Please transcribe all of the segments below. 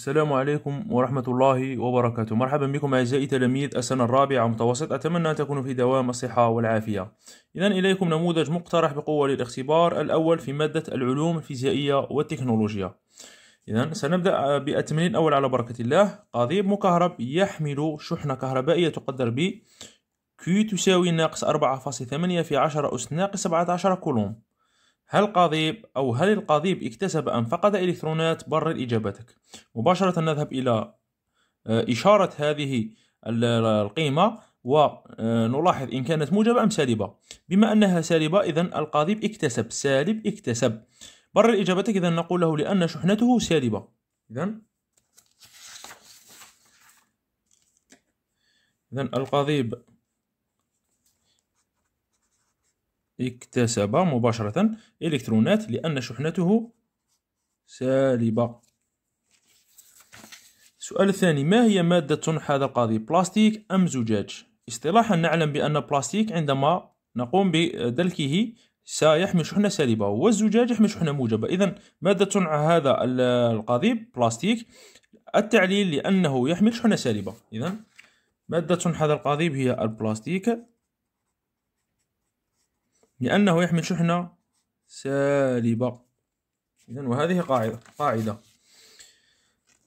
السلام عليكم ورحمة الله وبركاته مرحبا بكم أعزائي تلاميذ السنة الرابعة متوسط أتمنى أن تكونوا في دوام الصحة والعافية إذا إليكم نموذج مقترح بقوة للاختبار الأول في مادة العلوم الفيزيائية والتكنولوجيا إذا سنبدأ بالتمرين الأول على بركة الله قضيب مكهرب يحمل شحنة كهربائية تقدر ب Q تساوي ناقص 4.8 في 10 أس ناقص 17 كولوم هل قضيب أو هل القضيب اكتسب أم فقد إلكترونات برر إجابتك مباشرة نذهب إلى آه، إشارة هذه القيمة ونلاحظ آه، إن كانت موجبة أم سالبة بما أنها سالبة إذا القضيب اكتسب سالب اكتسب برر إجابتك إذا نقول له لأن شحنته سالبة إذا إذا القضيب اكتسب مباشرة إلكترونات لأن شحنته سالبة السؤال الثاني ما هي مادة هذا القاضي بلاستيك أم زجاج؟ اصطلاحا نعلم بأن بلاستيك عندما نقوم بدلكه سيحمل شحنة سالبة والزجاج يحمل شحنة موجبة إذا مادة هذا القضيب بلاستيك التعليل لأنه يحمل شحنة سالبة إذا مادة هذا القضيب هي البلاستيك لأنه يحمل شحنة سالبة إذن وهذه قاعدة قاعدة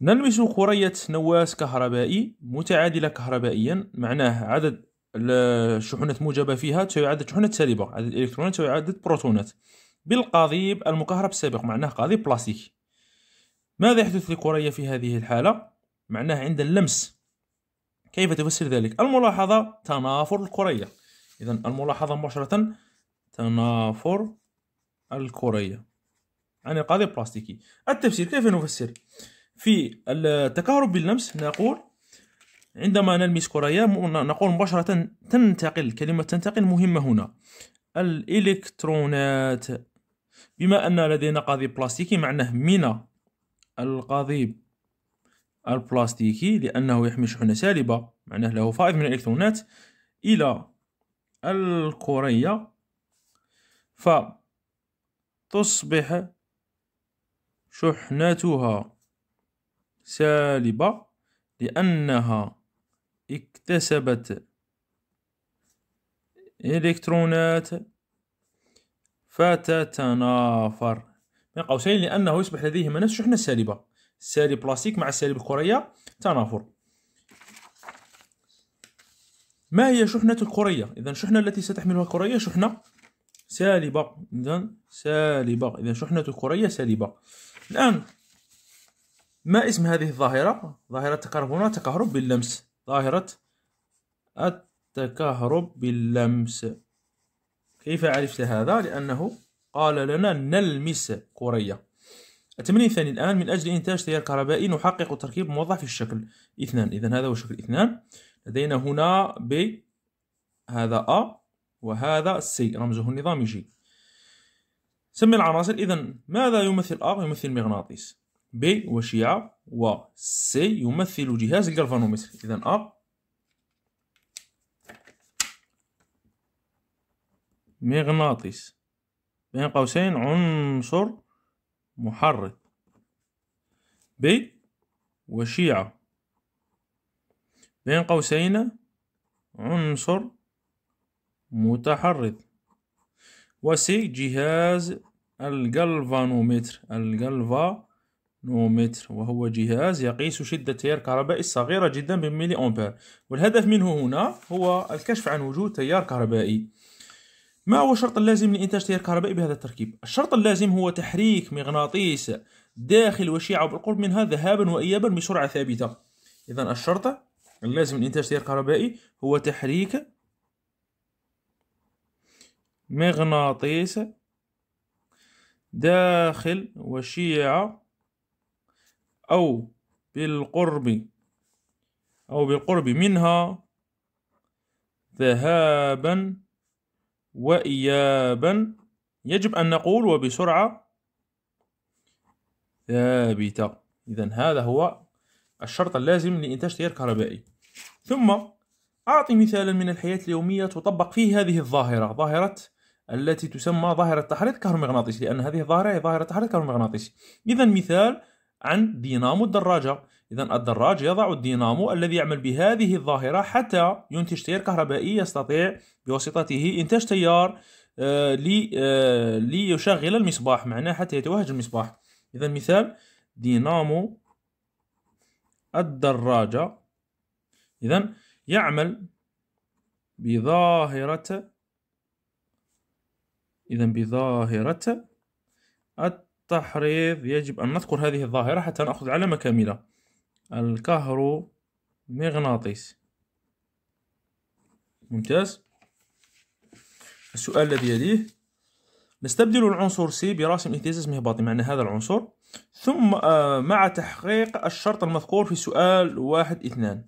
نلمس كرية نواس كهربائي متعادلة كهربائيا معناه عدد الشحنات الموجبة فيها تساوي عدد شحنات سالبة عدد الإلكترونات تساوي عدد بروتونات بالقضيب المكهرب السابق معناه قضيب بلاستيكي ماذا يحدث لكرية في هذه الحالة؟ معناه عند اللمس كيف تفسر ذلك؟ الملاحظة تنافر الكرية إذا الملاحظة مباشرة تنافر الكرية عن يعني القاضي البلاستيكي التفسير كيف نفسر في التكهرب باللمس نقول عندما نلمس كرية نقول مباشرة تنتقل كلمة تنتقل مهمة هنا الإلكترونات بما أن لدينا قضيب بلاستيكي معناه من القضيب البلاستيكي لأنه يحمل شحنة سالبة معناه له فائض من الإلكترونات إلى الكرية فتصبح شحنتها سالبة لأنها اكتسبت إلكترونات فتتنافر بين قوسين لأنه يصبح لديهما نفس الشحنة السالبة سالب بلاستيك مع السالب الكرية تنافر ما هي شحنة الكرية؟ إذا الشحنة التي ستحملها الكرية شحنة سالبة إذا سالبة إذا شحنة الكرية سالبة الآن ما اسم هذه الظاهرة؟ ظاهرة هنا تكهرب باللمس ظاهرة التكهرب باللمس كيف عرفت هذا؟ لأنه قال لنا نلمس كرية التمرين الثاني الآن من أجل إنتاج تيار كهربائي نحقق التركيب موضح في الشكل اثنان إذا هذا هو شكل اثنان لدينا هنا ب هذا أ وهذا سي رمزه النظامي جي سمي العناصر إذا ماذا يمثل أر يمثل المغناطيس بي وشيعة و سي يمثل جهاز الجلفانومتر إذا أر مغناطيس بين قوسين عنصر محرك ب وشيعة بين قوسين عنصر متحرض وسي جهاز الجلفانومتر الجلفانومتر وهو جهاز يقيس شدة تيار كهربائي صغيرة جدا بالميلي أمبير والهدف منه هنا هو الكشف عن وجود تيار كهربائي ما هو الشرط اللازم لإنتاج تيار كهربائي بهذا التركيب؟ الشرط اللازم هو تحريك مغناطيس داخل وشيعة بالقرب منها ذهابا وإيابا بسرعة ثابتة إذا الشرط اللازم لإنتاج تيار كهربائي هو تحريك مغناطيس داخل وشيع أو بالقرب أو بالقرب منها ذهابا وإيابا يجب أن نقول وبسرعة ثابتة إذا هذا هو الشرط اللازم لإنتاج تيار كهربائي ثم أعطي مثالا من الحياة اليومية تطبق فيه هذه الظاهرة ظاهرة التي تسمى ظاهرة تحريض كهرومغناطيسي لأن هذه الظاهرة هي ظاهرة تحريض كهرومغناطيسي إذا مثال عن دينامو الدراجة إذا الدراج يضع الدينامو الذي يعمل بهذه الظاهرة حتى ينتج تيار كهربائي يستطيع بواسطته إنتاج تيار آه، آه، ليشغل المصباح معناه حتى يتوهج المصباح إذا مثال دينامو الدراجة إذا يعمل بظاهرة إذا بظاهرة التحريض يجب أن نذكر هذه الظاهرة حتى نأخذ علامة كاملة الكهرومغناطيس ممتاز السؤال الذي يليه نستبدل العنصر سي براسم اهتزاز مهبطي معنى هذا العنصر ثم آه، مع تحقيق الشرط المذكور في سؤال واحد اثنان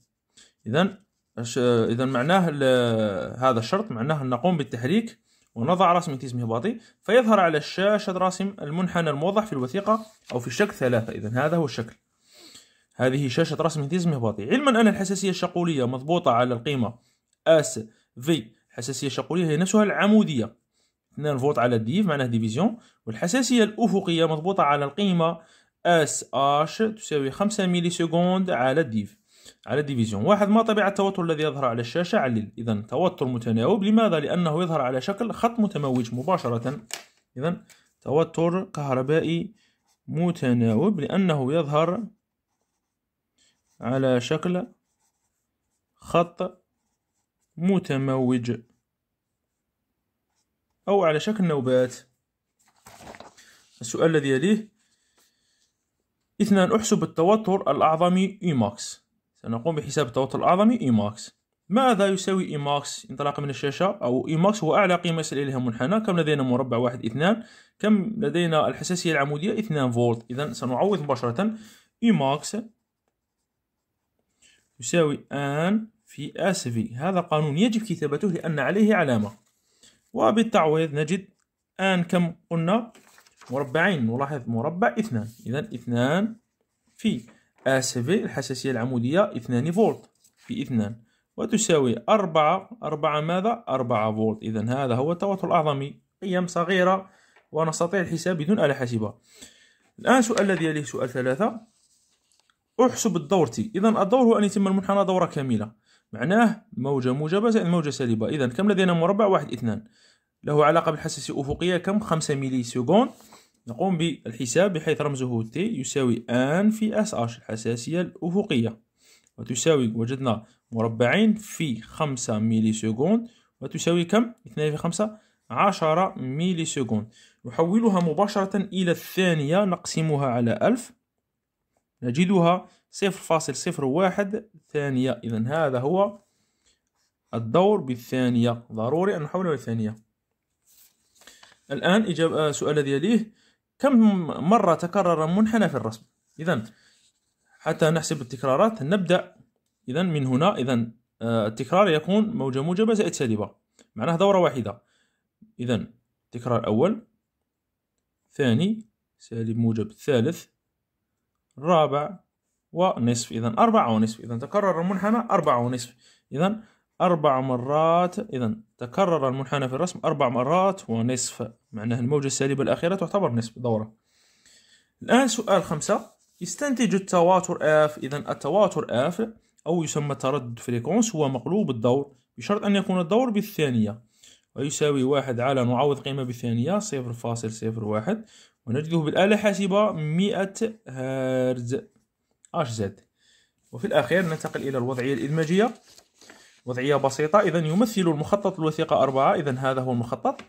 إذا إذا معناه هذا الشرط معناه أن نقوم بالتحريك ونضع رسم اسمه هباطي فيظهر على الشاشة راسم المنحنى الموضح في الوثيقة أو في الشكل ثلاثة إذا هذا هو الشكل هذه شاشة رسم اهتزاز مهباطي علما أن الحساسية الشقولية مضبوطة على القيمة أس في الحساسية الشقولية هي نفسها العمودية 2 فولت على ديف معناه ديفيزيون والحساسية الأفقية مضبوطة على القيمة أس اش تساوي 5 ميلي سكوند على ديف على ديفيزيون واحد ما طبيعة التوتر الذي يظهر على الشاشة علل إذا توتر متناوب لماذا؟ لأنه يظهر على شكل خط متموج مباشرة إذا توتر كهربائي متناوب لأنه يظهر على شكل خط متموج أو على شكل نوبات السؤال الذي يليه اثنان احسب التوتر الأعظم إيماكس سنقوم بحساب التوتر الأعظمي إيماكس ماذا يساوي إيماكس انطلاقا من الشاشة أو إيماكس هو أعلى قيمة يصل إليها منحنى كم لدينا مربع واحد اثنان كم لدينا الحساسية العمودية اثنان فولت إذا سنعوض مباشرة إيماكس يساوي ان في اس في هذا قانون يجب كتابته لأن عليه علامة وبالتعويض نجد ان كم قلنا مربعين نلاحظ مربع اثنان إذا اثنان في ACV الحساسية العمودية 2 فولت في 2 وتساوي 4 4 ماذا 4 فولت إذا هذا هو التوتر الأعظمي قيم صغيرة ونستطيع الحساب بدون آلة حاسبة الآن سؤال الذي يليه سؤال ثلاثة احسب الدور تي إذا الدور هو أن يتم المنحنى دورة كاملة معناه موجة موجبة زائد موجة سالبة إذا كم لدينا مربع واحد اثنان له علاقة بالحساسية الأفقية كم 5 ملي سكوند نقوم بالحساب بحيث رمزه تي يساوي ان في اس اش الحساسية الأفقية وتساوي وجدنا مربعين في خمسة ميلي سكوند وتساوي كم؟ اثنين في خمسة عشرة ميلي سكوند نحولها مباشرة إلى الثانية نقسمها على ألف نجدها صفر فاصل صفر واحد ثانية إذا هذا هو الدور بالثانية ضروري أن نحولها إلى الثانية الآن إجابة السؤال الذي يليه كم مرة تكرر منحنى في الرسم إذا حتى نحسب التكرارات نبدأ إذا من هنا إذا آه، التكرار يكون موجة موجبة زائد سالبة معناه دورة واحدة إذا تكرار أول ثاني سالب موجب ثالث رابع ونصف إذا أربعة ونصف إذا تكرر المنحنى أربعة ونصف إذا أربع مرات إذا تكرر المنحنى في الرسم أربع مرات ونصف معناه الموجة السالبة الأخيرة تعتبر نصف دورة الآن سؤال خمسة يستنتج التواتر F إذا التواتر F أو يسمى تردد فريكونس هو مقلوب الدور بشرط أن يكون الدور بالثانية ويساوي واحد على نعوض قيمة بالثانية صفر فاصل صفر واحد ونجده بالآلة الحاسبة مئة هرتز أش زد وفي الأخير ننتقل إلى الوضعية الإدماجية وضعية بسيطة إذا يمثل المخطط الوثيقة أربعة إذا هذا هو المخطط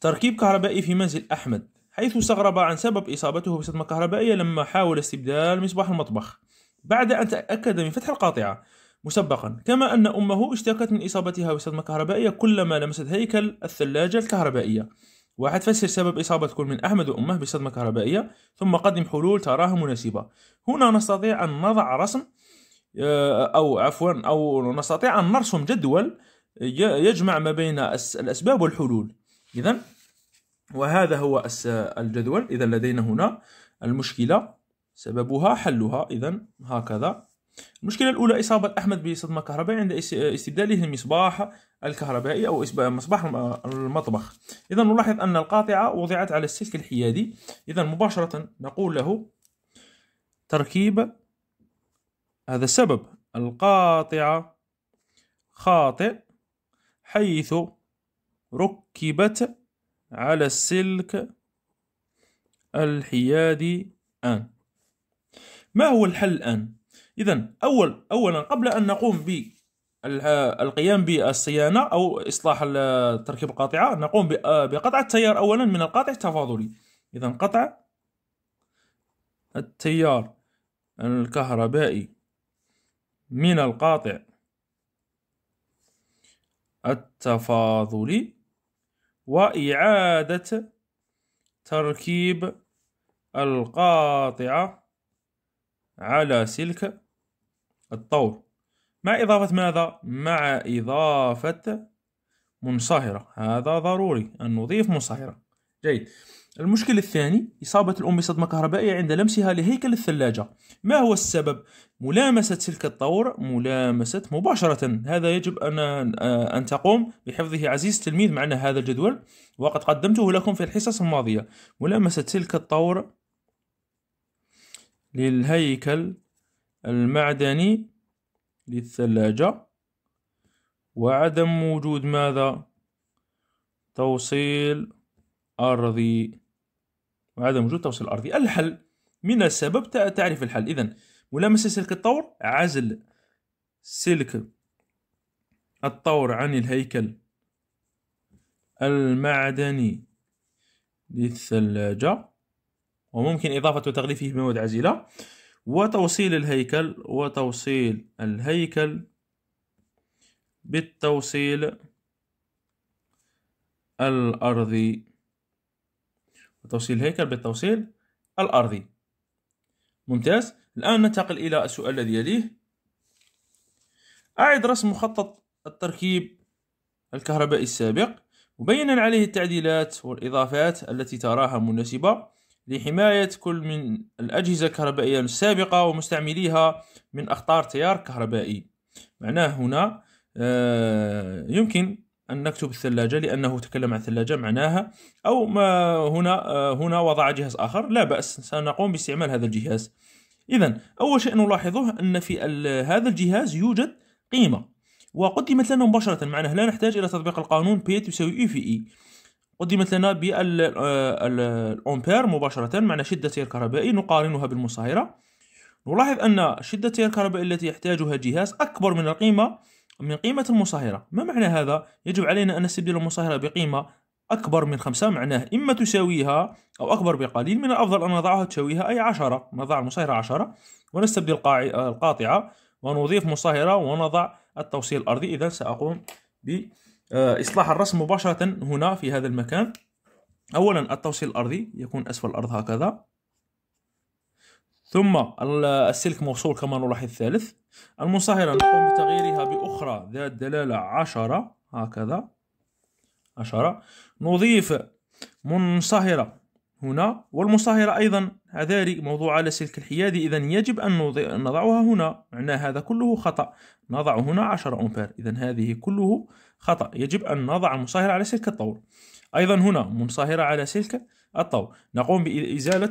تركيب كهربائي في منزل أحمد حيث استغرب عن سبب إصابته بصدمة كهربائية لما حاول استبدال مصباح المطبخ بعد أن تأكد من فتح القاطعة مسبقا كما أن أمه اشتكت من إصابتها بصدمة كهربائية كلما لمست هيكل الثلاجة الكهربائية واحد فسر سبب إصابة كل من أحمد وأمه بصدمة كهربائية ثم قدم حلول تراها مناسبة هنا نستطيع أن نضع رسم آه، او عفوا او نستطيع ان نرسم جدول يجمع ما بين الاسباب والحلول اذا وهذا هو الجدول اذا لدينا هنا المشكله سببها حلها اذا هكذا المشكله الاولى اصابه احمد بصدمه كهربائيه عند استبداله المصباح الكهربائي او مصباح المطبخ اذا نلاحظ ان القاطعه وضعت على السلك الحيادي اذا مباشره نقول له تركيب هذا السبب القاطعة خاطئ حيث ركبت على السلك الحيادي آن ما هو الحل الآن؟ إذا أول أولا قبل أن نقوم بالقيام بالصيانة أو إصلاح تركيب القاطعة نقوم بقطع التيار أولا من القاطع التفاضلي إذا قطع التيار الكهربائي من القاطع التفاضل وإعادة تركيب القاطعة على سلك الطور مع إضافة ماذا؟ مع إضافة منصهرة هذا ضروري أن نضيف منصهرة جيد المشكل الثاني إصابة الأم بصدمة كهربائية عند لمسها لهيكل الثلاجة ما هو السبب؟ ملامسة سلك الطور ملامسة مباشرة هذا يجب أن, أن تقوم بحفظه عزيز التلميذ معنا هذا الجدول وقد قدمته لكم في الحصص الماضية ملامسة سلك الطور للهيكل المعدني للثلاجة وعدم وجود ماذا؟ توصيل أرضي وعدم وجود توصيل الارضي الحل من السبب تعرف الحل إذا ملامسة سلك الطور عزل سلك الطور عن الهيكل المعدني للثلاجة وممكن إضافة وتغليفه بمواد عزيلة وتوصيل الهيكل وتوصيل الهيكل بالتوصيل الأرضي وتوصيل الهيكل بالتوصيل الأرضي ممتاز الآن ننتقل إلى السؤال الذي يليه أعد رسم مخطط التركيب الكهربائي السابق مبينا عليه التعديلات والإضافات التي تراها مناسبة لحماية كل من الأجهزة الكهربائية السابقة ومستعمليها من أخطار تيار كهربائي معناه هنا آه، يمكن أن نكتب الثلاجة لأنه تكلم عن الثلاجة معناها أو ما هنا آه، هنا وضع جهاز آخر لا بأس سنقوم باستعمال هذا الجهاز إذا أول شيء نلاحظه أن في هذا الجهاز يوجد قيمة وقدمت لنا مباشرة معناها لا نحتاج إلى تطبيق القانون بيت تساوي إي e في إي e. قدمت لنا بالأمبير آه، مباشرة معنى شدة تيار كهربائي نقارنها بالمصاهرة نلاحظ أن شدة الكهربائي التي يحتاجها الجهاز أكبر من القيمة من قيمة المصاهرة ما معنى هذا؟ يجب علينا أن نستبدل المصاهرة بقيمة أكبر من خمسة معناه إما تساويها أو أكبر بقليل من الأفضل أن نضعها تساويها أي عشرة نضع المصاهرة عشرة ونستبدل القاطعة ونضيف مصاهرة ونضع التوصيل الأرضي إذا سأقوم بإصلاح الرسم مباشرة هنا في هذا المكان أولا التوصيل الأرضي يكون أسفل الأرض هكذا ثم السلك موصول كما نلاحظ الثالث المصهرة نقوم بتغييرها بأخرى ذات دلالة عشرة هكذا عشرة نضيف منصهرة هنا والمصهرة أيضا عذاري موضوع على سلك الحيادي إذا يجب أن نضعها هنا معناه هذا كله خطأ نضع هنا 10 أمبير إذا هذه كله خطأ يجب أن نضع المصهرة على سلك الطور أيضا هنا منصهرة على سلك الطور نقوم بإزالة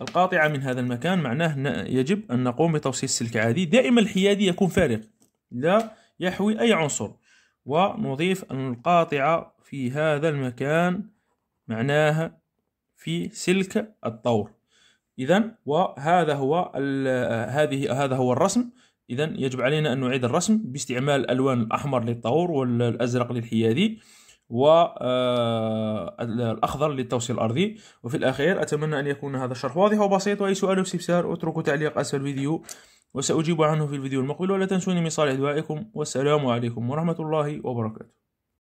القاطعة من هذا المكان معناه يجب أن نقوم بتوصيل السلك عادي دائما الحيادي يكون فارغ لا يحوي أي عنصر ونضيف القاطعة في هذا المكان معناها في سلك الطور إذا وهذا هو هذه هذا هو الرسم إذا يجب علينا أن نعيد الرسم باستعمال الألوان الأحمر للطور والأزرق للحيادي آه، الاخضر للتوصيل الأرضي وفي الأخير أتمنى أن يكون هذا الشرح واضح وبسيط وأي سؤال استفسار اتركوا تعليق أسفل الفيديو وسأجيب عنه في الفيديو المقبل ولا تنسوني من صالح دعائكم والسلام عليكم ورحمة الله وبركاته